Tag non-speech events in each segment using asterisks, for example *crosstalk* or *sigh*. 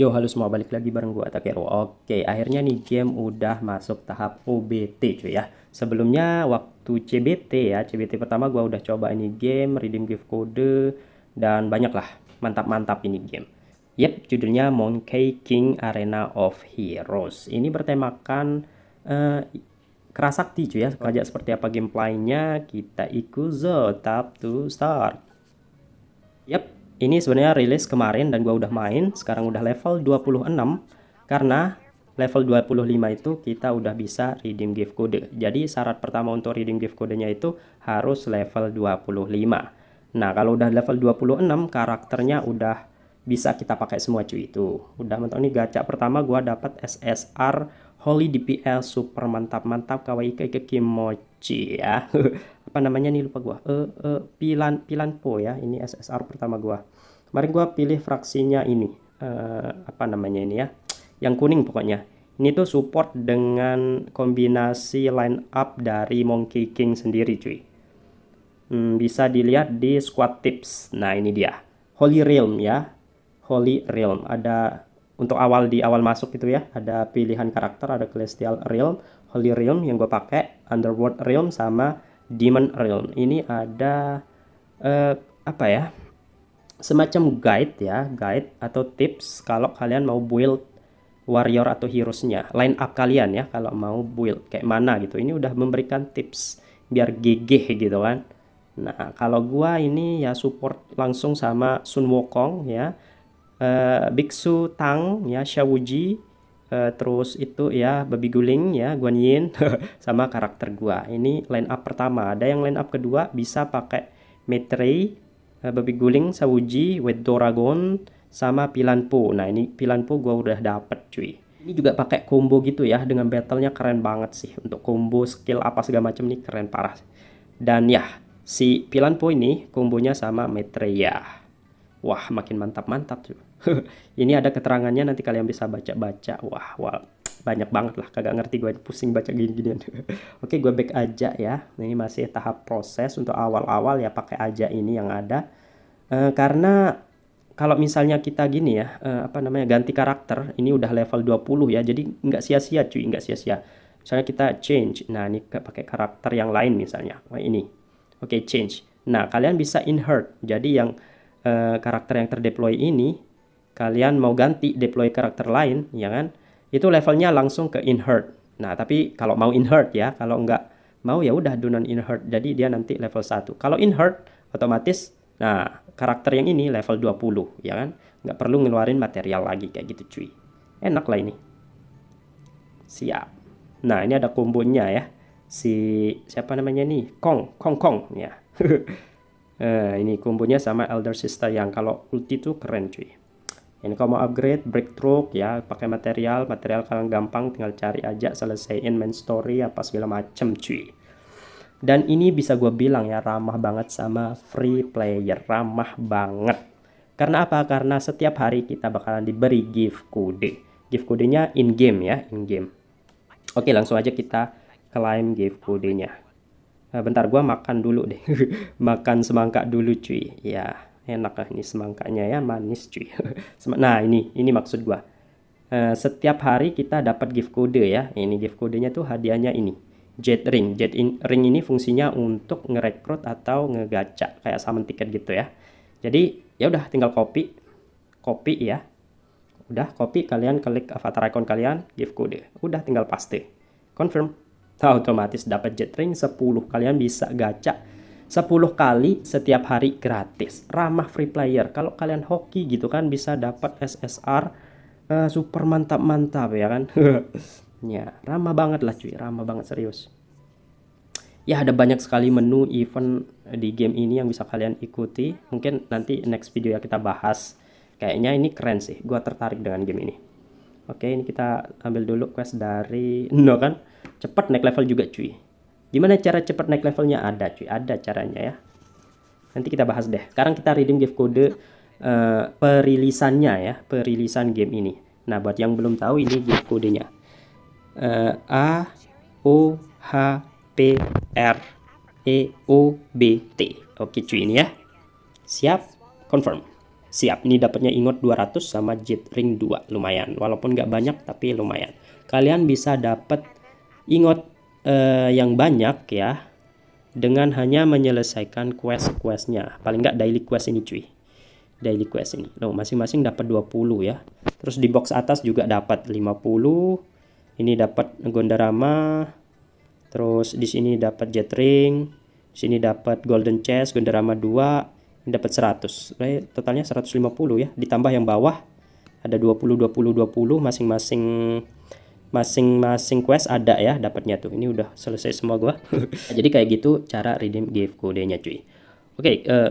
Yo, halo semua, balik lagi bareng gue Takeru Oke, akhirnya nih game udah masuk tahap OBT cuy ya. Sebelumnya waktu CBT ya, CBT pertama gue udah coba ini game, redeem gift code, dan banyak lah. Mantap-mantap ini game. Yep, judulnya Monkey King Arena of Heroes. Ini bertemakan uh, eh, kerasakti cuy ya. Kerajaan seperti apa gameplaynya, kita ikut so, tap to start. Yep, ini sebenarnya rilis kemarin dan gua udah main sekarang udah level 26 karena level 25 itu kita udah bisa redeem gift code jadi syarat pertama untuk redeem gift kodenya itu harus level 25 nah kalau udah level 26 karakternya udah bisa kita pakai semua cuy itu udah mantap nih gacha pertama gua dapat SSR Holy DPL super mantap mantap kawaii keke kimochi ya *laughs* apa namanya nih lupa gua eh uh, pilan po ya ini SSR pertama gua kemarin gua pilih fraksinya ini uh, apa namanya ini ya yang kuning pokoknya ini tuh support dengan kombinasi line up dari Monkey King sendiri cuy hmm, bisa dilihat di squad tips nah ini dia Holy Realm ya Holy Realm ada untuk awal di awal masuk itu ya ada pilihan karakter ada Celestial Realm Holy Realm yang gue pakai Underworld Realm sama Demon Realm ini ada eh, apa ya semacam guide ya guide atau tips kalau kalian mau build warrior atau heroesnya line up kalian ya kalau mau build kayak mana gitu ini udah memberikan tips biar GG gitu kan nah kalau gua ini ya support langsung sama Sun Wukong ya eh, Biksu Tang ya Xiaoji uh, terus itu ya babi guling ya Guan Yin *laughs* sama karakter gua ini line up pertama ada yang line up kedua bisa pakai Metrei uh, babi guling Sawuji Wet Dragon sama Pilanpo nah ini Pilanpo gua udah dapet cuy ini juga pakai combo gitu ya dengan battlenya keren banget sih untuk combo skill apa segala macam nih keren parah dan ya si Pilanpo ini kombonya sama ya wah makin mantap-mantap tuh *laughs* ini ada keterangannya nanti kalian bisa baca-baca wah wah banyak banget lah kagak ngerti gue pusing baca gini gini *laughs* oke gue back aja ya ini masih tahap proses untuk awal-awal ya pakai aja ini yang ada e, karena kalau misalnya kita gini ya e, apa namanya ganti karakter ini udah level 20 ya jadi nggak sia-sia cuy nggak sia-sia misalnya kita change nah ini pakai karakter yang lain misalnya Wah ini oke change nah kalian bisa inherit. jadi yang e, karakter yang terdeploy ini kalian mau ganti deploy karakter lain, ya kan? Itu levelnya langsung ke inherit. Nah, tapi kalau mau inherit ya, kalau nggak mau ya udah do inherit. Jadi dia nanti level 1. Kalau inherit otomatis nah karakter yang ini level 20, ya kan? Nggak perlu ngeluarin material lagi kayak gitu, cuy. Enak lah ini. Siap. Nah, ini ada kombonya ya. Si siapa namanya nih? Kong, Kong Kong ya. Uh, *laughs* ini kombonya sama Elder Sister yang kalau ulti tuh keren, cuy ini kalau mau upgrade breakthrough ya pakai material material kalian gampang tinggal cari aja selesaiin main story apa segala macem cuy dan ini bisa gue bilang ya ramah banget sama free player ramah banget karena apa karena setiap hari kita bakalan diberi gift kode gift kodenya in game ya in game oke langsung aja kita klaim gift kodenya nah, bentar gue makan dulu deh *laughs* makan semangka dulu cuy ya enak lah ini semangkanya ya manis cuy *laughs* nah ini ini maksud gua eh, setiap hari kita dapat gift kode ya ini gift kodenya tuh hadiahnya ini jet ring jet ring ini fungsinya untuk ngerekrut atau ngegaca kayak summon tiket gitu ya jadi ya udah tinggal copy copy ya udah copy kalian klik avatar icon kalian gift kode udah tinggal paste confirm nah, otomatis dapat jet ring 10 kalian bisa gacha 10 kali setiap hari gratis. Ramah free player. Kalau kalian hoki gitu kan bisa dapat SSR uh, eh, super mantap-mantap ya kan. *laughs* ya, ramah banget lah cuy, ramah banget serius. Ya ada banyak sekali menu event di game ini yang bisa kalian ikuti. Mungkin nanti next video ya kita bahas. Kayaknya ini keren sih. Gua tertarik dengan game ini. Oke, ini kita ambil dulu quest dari *laughs* No kan. Cepat naik level juga cuy. Gimana cara cepat naik levelnya? Ada cuy, ada caranya ya. Nanti kita bahas deh. Sekarang kita redeem gift code uh, perilisannya ya, perilisan game ini. Nah, buat yang belum tahu ini gift kodenya. Uh, eh, A O H P R E O B T. Oke cuy ini ya. Siap, confirm. Siap, ini dapatnya ingot 200 sama jet ring 2. Lumayan, walaupun nggak banyak tapi lumayan. Kalian bisa dapat ingot uh, yang banyak ya dengan hanya menyelesaikan quest-questnya. Paling nggak daily quest ini cuy. Daily quest ini. Loh, masing-masing dapat 20 ya. Terus di box atas juga dapat 50. Ini dapat Gondorama. Terus di sini dapat Jet Ring. Di sini dapat Golden Chest, Gondorama 2. Ini dapat 100. Totalnya 150 ya. Ditambah yang bawah ada 20 20 20 masing-masing masing-masing quest ada ya dapatnya tuh ini udah selesai semua gua *laughs* jadi kayak gitu cara redeem gift kodenya cuy oke okay, uh, eh,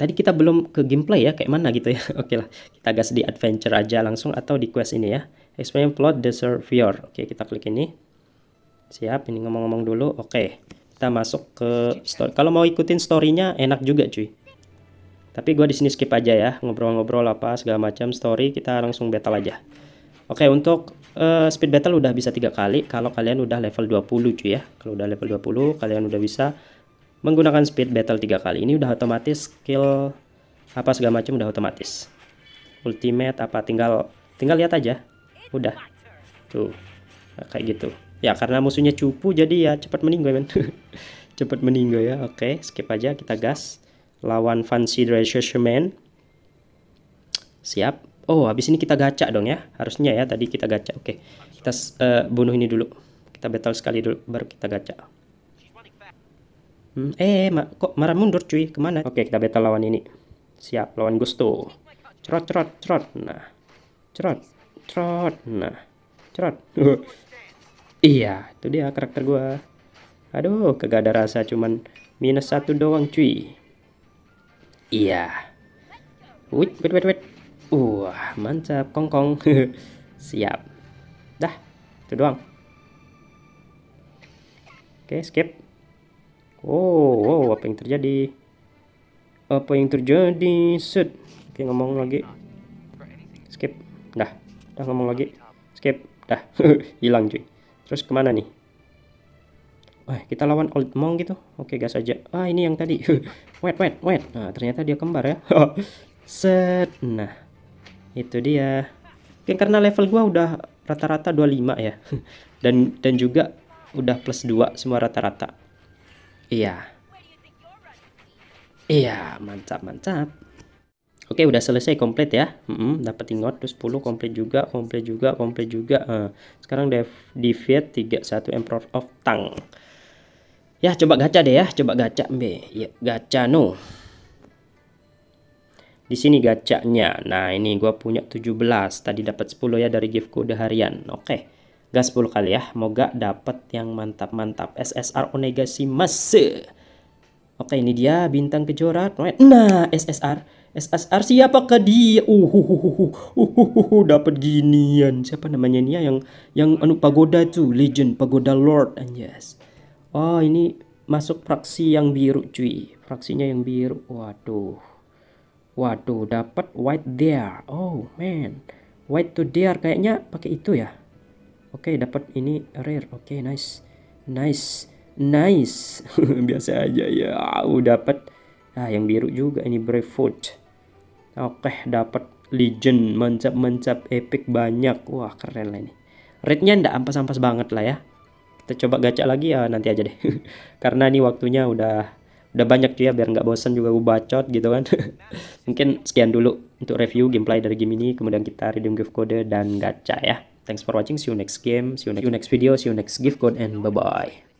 tadi kita belum ke gameplay ya kayak mana gitu ya *laughs* oke okay lah kita gas di adventure aja langsung atau di quest ini ya explain plot the surveyor oke okay, kita klik ini siap ini ngomong-ngomong dulu oke okay, kita masuk ke story kalau mau ikutin storynya enak juga cuy tapi gua di sini skip aja ya ngobrol-ngobrol apa segala macam story kita langsung battle aja Oke, untuk uh, speed battle udah bisa tiga kali kalau kalian udah level 20 cuy ya. Kalau udah level 20 kalian udah bisa menggunakan speed battle tiga kali. Ini udah otomatis skill apa segala macam udah otomatis. Ultimate apa tinggal tinggal lihat aja. Udah. Tuh. Nah, kayak gitu. Ya karena musuhnya cupu jadi ya cepat meninggal men. *laughs* cepat meninggal ya. Oke, skip aja kita gas. Lawan Fancy Dress Shaman. Siap. Oh, habis ini kita gaca dong ya. Harusnya ya tadi kita gaca. Oke. Okay. Kita uh, bunuh ini dulu. Kita battle sekali dulu baru kita gaca. Hmm, eh, ma kok marah mundur cuy? Kemana? Oke, okay, kita battle lawan ini. Siap, lawan Gusto. Cerot, cerot, cerot. Nah. Cerot, cerot. Nah. Cerot. *laughs* iya, itu dia karakter gua. Aduh, kagak ada rasa cuman minus satu doang cuy. Iya. Wait, wait, wait, wait. Wah, mantap kongkong. *laughs* Siap. Dah, itu doang. Oke, skip. oh wow, apa yang terjadi? Apa yang terjadi? Set. Oke, ngomong lagi. Skip. Dah, dah ngomong lagi. Skip. Dah, *laughs* hilang cuy. Terus kemana nih? Wah, eh, kita lawan old monk gitu. Oke, gas aja. Ah, ini yang tadi. *laughs* wait, wait, wait. Nah, ternyata dia kembar ya. Set. Nah itu dia mungkin karena level gua udah rata-rata 25 ya *laughs* dan dan juga udah plus 2 semua rata-rata iya iya mantap mantap Oke udah selesai komplit ya mm -mm, dapat ingot tuh 10 komplit juga komplit juga komplit juga uh, sekarang dev deviate 31 emperor of tang ya coba gacha deh ya coba gacha mbe ya gacha no di sini gacanya. Nah, ini gua punya 17. Tadi dapat 10 ya dari gift kode harian. Oke. Gas 10 kali ya. Moga dapat yang mantap-mantap. SSR Onegasi masa Oke, ini dia bintang kejora. Nah, SSR. SSR dia? Uh, uh, uh, Siapa namanya ya anu ah, oh, ini ya Waduh, dapat white deer. Oh, man. White to deer kayaknya pakai itu ya. Oke, okay, dapat ini rare. Oke, okay, nice. Nice. Nice. *laughs* Biasa aja ya. Oh, dapat ah yang biru juga ini brave foot. Oke, okay, dapat legend, mencap-mencap epic banyak. Wah, keren lah ini. Rednya ndak ampas-ampas banget lah ya. Kita coba gacha lagi ya nanti aja deh. *laughs* Karena ini waktunya udah udah banyak cuy ya biar nggak bosan juga gue bacot gitu kan *laughs* mungkin sekian dulu untuk review gameplay dari game ini kemudian kita redeem gift code dan gacha ya thanks for watching see you next game see you next, see you next video see you next gift code and bye bye